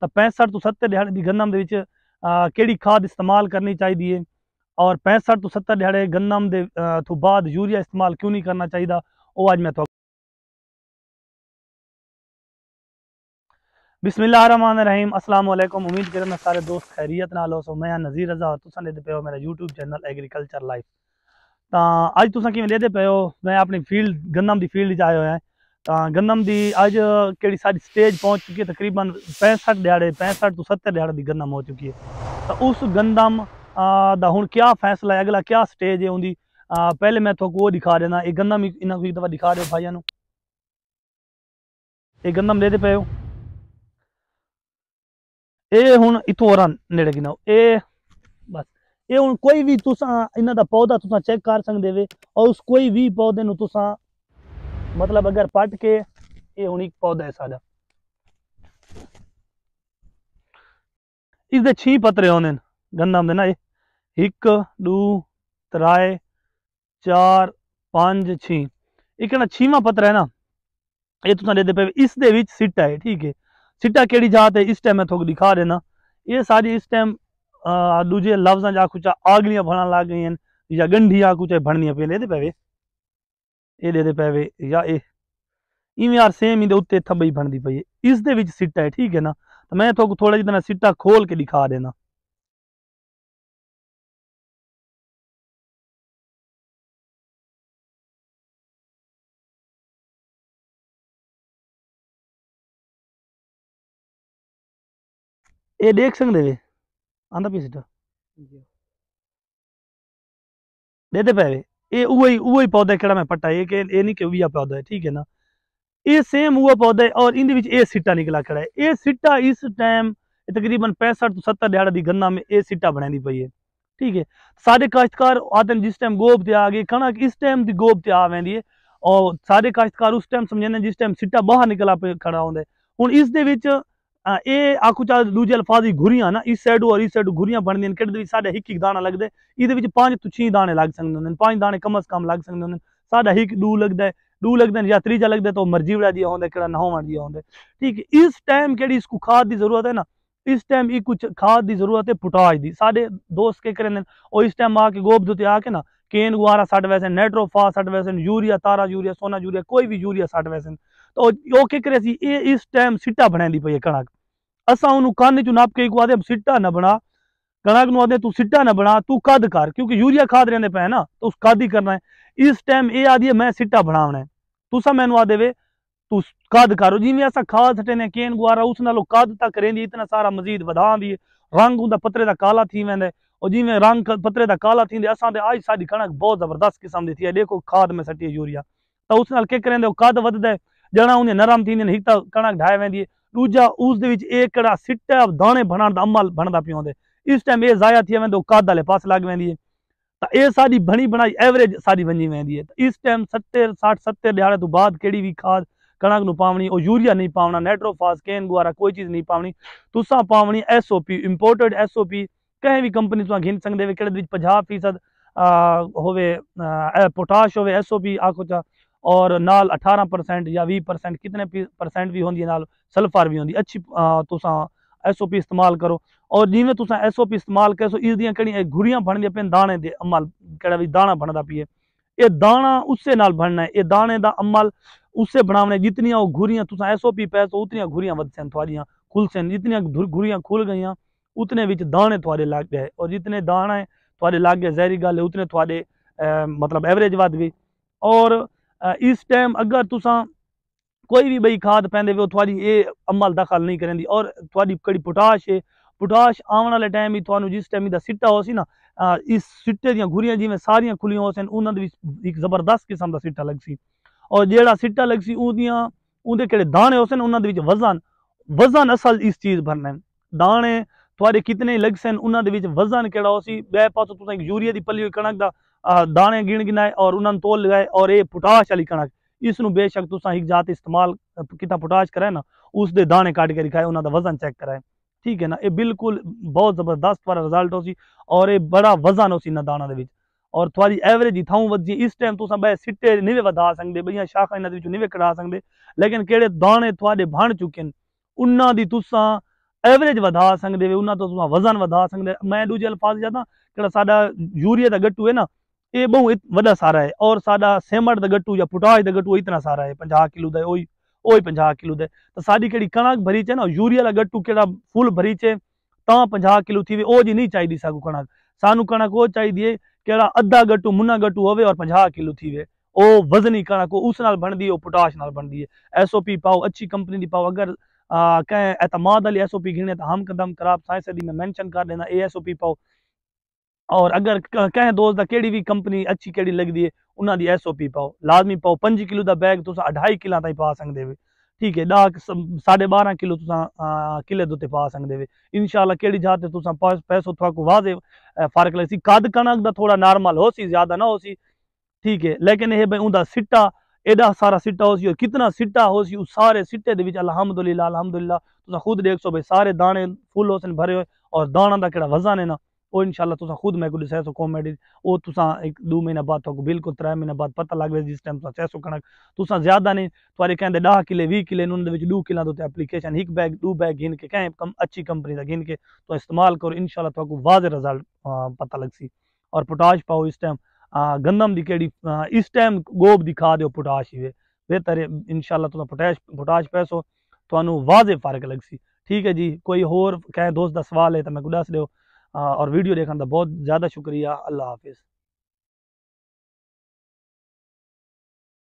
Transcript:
तो पैंसठ तो सत्तर दिहाड़े की गन्नम कि खाद इस्तेमाल करनी चाहिए और पैंसठ तो सत्तर दिहाड़े गन्नम के तो बाद यूरिया इस्तेमाल क्यों नहीं करना चाहिए वह अज मैं बिस्मिल्लाहमान रहीम अस्सलाम वालेकुम उम्मीद करें मैं सारे दोस्त खैरियत ना लो सो मैं नज़ीर रजा और तुम देते पे हो मेरा यूट्यूब चैनल एग्रीकल्चर लाइफ तो अज तुम कि देते पे हो मैं अपनी फील्ड गन्नम की फील्ड आयो है ਤਾਂ ਗੰਦਮ ਦੀ ਅੱਜ ਕਿਹੜੀ ਸਾਡੀ ਸਟੇਜ ਪਹੁੰਚ ਚੁੱਕੀ ਹੈ ਤਕਰੀਬਨ 65 ਦਿਹਾੜੇ 65 ਤੋਂ 70 ਦਿਹਾੜੇ ਦੀ ਗੰਦਮ ਹੋ ਚੁੱਕੀ ਹੈ ਤਾਂ ਉਸ ਗੰਦਮ ਦਾ ਹੁਣ ਕੀ ਫੈਸਲਾ ਹੈ ਅਗਲਾ ਕੀ ਸਟੇਜ ਹੈ ਉਹਦੀ ਪਹਿਲੇ ਮੈਂ ਤੁਹਾਨੂੰ ਉਹ ਦਿਖਾ ਦੇਣਾ ਇਹ ਗੰਦਮ ਇਹਨਾਂ ਨੂੰ ਇੱਕ ਦਵਾ ਦਿਖਾ ਦਿਓ ਭਾਈਆਂ ਨੂੰ ਇਹ ਗੰਦਮ ਲੈਦੇ ਪਏ ਹੋ ਇਹ ਹੁਣ ਇਥੋਂ ਹੋਰਾਂ ਨੇੜੇ ਗਿਨਾਓ ਇਹ ਬਸ ਇਹ ਹੁਣ ਕੋਈ ਵੀ ਤੁਸੀਂ ਇਹਨਾਂ ਦਾ ਪੌਦਾ ਤੁਸੀਂ ਚੈੱਕ ਕਰ ਸਕਦੇ ਵੇ ਔਰ ਉਸ ਕੋਈ ਵੀ ਪੌਦੇ ਨੂੰ ਤੁਸੀਂ मतलब अगर पट के ये यूनिक पौधा है सारा इसके छी पतरे होने गंदा में ना एक दू त्राए चार पांच छी एक ना छीवा पत्र है ना ये तुम दे पे इस दे विच है ठीक है सिटा केड़ी जात है इस टाइम मैं थोक दिखा देना ये सारी इस टाइम दूजे लफ्जा जा कुछ आगलियां भरन लग गई हैं या गंढिया कुछ भरनिया पे ले पे ਇਹ ਦੇ ਦੇ ਪੈਵੇ ਜਾਂ ਇਹ ਇਵੇਂ ਯਾਰ ਸੇਮ ਇਹਦੇ ਉੱਤੇ ਥੱਬਈ ਬਣਦੀ ਪਈ ਹੈ ਇਸ ਦੇ ਵਿੱਚ ਸਿੱਟਾ ਹੈ ਠੀਕ ਹੈ ਨਾ ਤਾਂ ਮੈਂ ਤੁਹਾਨੂੰ ਥੋੜਾ ਜਿਹਾ ਸਿੱਟਾ ਖੋਲ ਕੇ ਦਿਖਾ ਦੇਣਾ ये देख सकते वे आंदा पी सीटा दे दे पे वे ये उहो ई पौधा कहिड़ा मैं पट्टा है ये नहीं कि उहा पौधा है ठीक है ना ये सेम वो पौधा है और इन ये सिटा निकला खड़ा है ये सिटा इस टाइम तकरीबन पैंसठ तो सत्तर दिहाड़ा की गन्ना में ये सिटा बनाई पई है ठीक है सारे काश्तकार आते हैं जिस टाइम गोब से आ गए कणक इस टाइम की गोब से आ वेंदी है और सारे काश्तकार उस टाइम समझाने जिस टाइम सिटा बाहर निकला पे खड़ा है हूँ इस ਇਹ ਆਖੂ ਚਾ ਦੂਜੇ ਅਲਫਾਜ਼ੀ ਘੁਰੀਆਂ ਨਾ ਇਸ ਸਾਈਡ ਔਰ ਇਸ ਸਾਈਡ ਘੁਰੀਆਂ ਬਣਦੀਆਂ ਨੇ ਕਿਹੜੇ ਵਿੱਚ ਸਾਡੇ ਇੱਕ ਇੱਕ ਦਾਣਾ ਲੱਗਦੇ ਇਹਦੇ ਵਿੱਚ ਪੰਜ ਤੋਂ ਦਾਣੇ ਲੱਗ ਸਕਦੇ ਨੇ ਪੰਜ ਦਾਣੇ ਕਮਸ ਕਮ ਲੱਗ ਸਕਦੇ ਨੇ ਸਾਡਾ ਇੱਕ ਦੂ ਲੱਗਦਾ ਲੱਗਦੇ ਲੱਗਦਾ ਜਾਂ ਤੀਜਾ ਲੱਗਦਾ ਤਾਂ ਮਰਜ਼ੀ ਵੜਾ ਜੀ ਹੁੰਦਾ ਕਿਹੜਾ ਨਾ ਹੋਣ ਜੀ ਆਉਂਦੇ ਠੀਕ ਇਸ ਟਾਈਮ ਕਿਹੜੀ ਇਸ ਕੋ ਖਾਦ ਦੀ ਜ਼ਰੂਰਤ ਹੈ ਨਾ ਇਸ ਟਾਈਮ ਇਹ ਕੁਝ ਖਾਦ ਦੀ ਜ਼ਰੂਰਤ ਹੈ ਪੋਟਾਸ਼ ਦੀ ਸਾਡੇ ਦੋਸਤ ਕੇ ਕਰਨ ਉਹ ਇਸ ਟਾਈਮ ਆ ਕੇ ਗੋਬ ਤੇ ਆ ਕੇ ਨਾ ਕੇਨ ਗੁਆਰਾ ਸਾਡ ਵੈਸੇ ਨਾਈਟ੍ਰੋਫਾ 60 ਵੈਸੇ ਯੂਰੀਆ ਤਾਰਾ ਯੂਰੀਆ ਸੋਨਾ ਯੂਰੀਆ ਕੋਈ ਵੀ ਯੂਰੀਆ 60 ਵੈਸੇ ਤਾਂ ਉਹ ਕੀ ਕਰੇ ਸੀ ਇਹ ਇਸ ਟਾਈਮ ਸਿੱਟਾ ਬਣਾਉਂਦੀ ਪਈ ਕਣਕ असा उन्होंने कान चु नप के आदे सिटा न बना कणक न आदे तू सिट्टा ना बना तू कद कर क्योंकि यूरिया खाद रहने पे ना तो उस कद ही करना है इस टाइम यह आदि मैं सिटा बनावना है तुसा मैनू आ दे तू कद करो जिमें असा खाद सटे केन गुआरा उस नालों कद तक रेंदी इतना सारा मजीद बधा दी रंग उनका पत्रे का काला थी वह और जिमें रंग पत्रे का काला थी असा तो आज सा कणक बहुत जबरदस्त किस्म की थी देखो खाद में सटी यूरिया तो उस कद वधद जड़ा उन्हें नरम थी हिकता कणक ढाई वेंदी તુજા ઉસ દે وچ એક કડા સિટાવ દાણે ભણાના દઅમલ ભણદા પિયુંદે ઇસ ટાઈમ એ ઝાયા થિયે મેં દો કાદા લે પાસ લાગવેંદીએ તા એ સાડી ભણી બનાઈ એવરેજ સાડી વણી વેંદીએ ઇસ ટાઈમ 70 60 70 દેહારે તો બાદ કેડી વી ખાત કણક નુ પાવની ઓ યુરિયા નઈ પાવના નેટ્રો ફાસ્કેન બુઆરા કોઈ ચીઝ નઈ પાવની તુસા પાવની એસઓપી ઈમ્પોર્ટેડ એસઓપી કહેવી કંપનીસ માં ઘિન સંગ દે વેખડે وچ 50% હોવે પોટાશ હોવે એસઓપી આખો ਔਰ ਨਾਲ 18% ਜਾਂ 20% ਕਿਤਨੇ ਪਰਸੈਂਟ ਵੀ ਹੁੰਦੀ ਹੈ ਨਾਲ ਸਲਫਰ ਵੀ ਹੁੰਦੀ ਅੱਛੀ ਤੁਸੀਂ ਐਸਓਪੀ ਇਸਤੇਮਾਲ ਕਰੋ ਔਰ ਜਿਵੇਂ ਤੁਸੀਂ ਐਸਓਪੀ ਇਸਤੇਮਾਲ ਕਰੋ ਇਸ ਦੀਆਂ ਕਿਹੜੀਆਂ ਘੁਰੀਆਂ ਬਣਦੀਆਂ ਪੈਣ ਦਾਣੇ ਦੇ ਅਮਲ ਕਿਹੜਾ ਵੀ ਦਾਣਾ ਬਣਦਾ ਪੀਏ ਇਹ ਦਾਣਾ ਉਸੇ ਨਾਲ ਬਣਨਾ ਹੈ ਇਹ ਦਾਣੇ ਦਾ ਅਮਲ ਉਸੇ ਬਣਾਉਣੇ ਜਿਤਨੀਆਂ ਉਹ ਘੁਰੀਆਂ ਤੁਸੀਂ ਐਸਓਪੀ ਪੈ ਤੋ ਉਤਨੀਆਂ ਘੁਰੀਆਂ ਵਧਸਨ ਤੁਹਾਡੀਆਂ ਖੁੱਲਸਨ ਜਿਤਨੀਆਂ ਘੁਰੀਆਂ ਖੁੱਲ ਗਈਆਂ ਉਤਨੇ ਵਿੱਚ ਦਾਣੇ ਤੁਹਾਡੇ ਲੱਗ ਗਏ ਔਰ ਜਿਤਨੇ ਦਾਣੇ ਤੁਹਾਡੇ ਲੱਗ ਗਏ ਜ਼ਹਿਰੀ ਗੱਲ ਹੈ ਉਤਨੇ ਤੁਹਾਡੇ ਮਤਲਬ ਐਵਰੇਜ ਵੱਧ ਗਈ ਔਰ इस टाइम अगर तुसा कोई भी बई खाद पैंदे वे थोड़ी ये अमल दखल नहीं करेंदी और थोड़ी कड़ी पोटाश है पोटाश आने वाले टाइम भी थानू जिस टाइम इधर सिट्टा हो सी ना इस सिट्टे दुरियां जिमें सारिया खुलिया हो सन उन्होंने भी एक जबरदस्त किस्म का सिट्टा लग सी और जोड़ा सिट्टा लग सी उदियाँ उनके दाने हो सन उन्होंने वजन वजन असल इस चीज़ भरना है दाने थोड़े कितने लग सन उन्होंने वजन कड़ा हो सी बे पासों तुम यूरिया की पली हुई कणक का दाने गिण गिनाए और उन्होंने तोल लगाए और ये पुटाश वाली कणक इस बेशक तुसा एक जात इस्तेमाल किता पुटाश कराए ना उसके दाने काट के दिखाए उन्होंने वजन चेक कराए ठीक है ना ये बिल्कुल बहुत जबरदस्त वाला रिजल्ट हो सी और ये बड़ा वजन हो सी इन्होंने दाणा और थोड़ी एवरेज ही थाऊँ वजिए इस टाइम तुम बह सिटे नहीं वधा सकते बढ़िया शाखा इन्होंने नहीं कटा सकते लेकिन कड़े दाने थोड़े बन चुके हैं उन्होंने तुसा एवरेज वधा सकते उन्होंने तो वजन वधा सकते मैं दूजे अल्फाज ज्यादा जो सा यूरिया का गट्टू है ना ਇਹ ਬਹੁ ਵੱਡਾ ਸਾਰਾ ਹੈ ਔਰ ਸਾਡਾ ਸੇਮੜ ਦਾ ਗੱਟੂ ਜਾਂ ਪੁਟਾਜ ਦਾ ਗੱਟੂ ਇਤਨਾ ਸਾਰਾ ਹੈ 50 ਕਿਲੋ ਦਾ ਉਹੀ ਉਹੀ 50 ਕਿਲੋ ਦਾ ਤਾਂ ਸਾਡੀ ਕਿਹੜੀ ਕਣਕ ਭਰੀ ਚ ਨਾ ਯੂਰੀਆ ਦਾ ਗੱਟੂ ਕਿਹੜਾ ਫੁੱਲ ਭਰੀ ਚ ਤਾਂ 50 ਕਿਲੋ ਥੀ ਉਹ ਜੀ ਨਹੀਂ ਚਾਹੀਦੀ ਸਾਗੂ ਕਣਕ ਸਾਨੂੰ ਕਣਕ ਉਹ ਚਾਹੀਦੀ ਹੈ ਕਿਹੜਾ ਅੱਧਾ ਗੱਟੂ ਮੁੰਨਾ ਗੱਟੂ ਹੋਵੇ ਔਰ 50 ਕਿਲੋ ਥੀ ਵੇ ਉਹ ਵਜ਼ਨੀ ਕਣਕ ਉਸ ਨਾਲ ਬਣਦੀ ਉਹ ਪੋਟਾਸ਼ ਨਾਲ ਬਣਦੀ ਹੈ ਐਸਓਪੀ ਪਾਓ ਅੱਛੀ ਕੰਪਨੀ ਦੀ ਪਾਓ ਅਗਰ कहें एतमाद अली एस ओ पी घिरने तो हम कदम खराब साइंस यदि मैं मैंशन कर लेना ए एस ओ पी पाओ और अगर कहें दोस्त ਦਾ भी कंपनी अच्छी ਅੱਛੀ लगती है उन्होंने एस ओ पी पाओ लाजमी पाओ पं किलो का बैग तुम अढ़ाई ਕਿਲਾ ਤਾਈਂ पा सकते हो ठीक है डाक साढ़े बारह किलो किले उत्ते पा सकते हो इनशाला केड़ी जात पैसों पास पैसो थोड़ा वाजे फर्क लगे कद कणक का थोड़ा नॉर्मल हो सी ज्यादा ना हो सी ठीक है लेकिन यह भाई उनका सिट्टा एडा सारा सिट्टा हो सी और कितना सिट्टा हो सी उस सारे सिट्टे अलहमदुल्ला अलहमदुल्ला खुद देख सो भाई सारे दाने फुल हो सन भरे हुए और दाना का कड़ा वजन है ना और इंशाल्लाह तुसा खुद मैं कोई सहसो सौ कॉमेडी वो तुसा एक दो महीने बाद बिल्कुल त्रै महीने बाद पता लग गया जिस टाइम तुसा छह सौ कणक तुसा ज्यादा नहीं तुम्हारे कहते दह किले भी किले उन्होंने दो किले तो एप्लीकेशन एक बैग दो बैग गिन के कहें कम, अच्छी कंपनी का गिन के तो इस्तेमाल करो इनशाला तो वाज रिजल्ट पता लग सी और पोटाश पाओ इस टाइम गंदम की कड़ी इस टाइम गोब दिखा दो पोटाश ही बेहतर है इनशाला तुम पोटैश पोटाश पैसो तो वाजे फर्क लग सी ठीक है जी कोई होर कहें दोस्त का सवाल है तो मैं दस दौ और वीडियो देखने का बहुत ज़्यादा शुक्रिया अल्लाह हाफिज़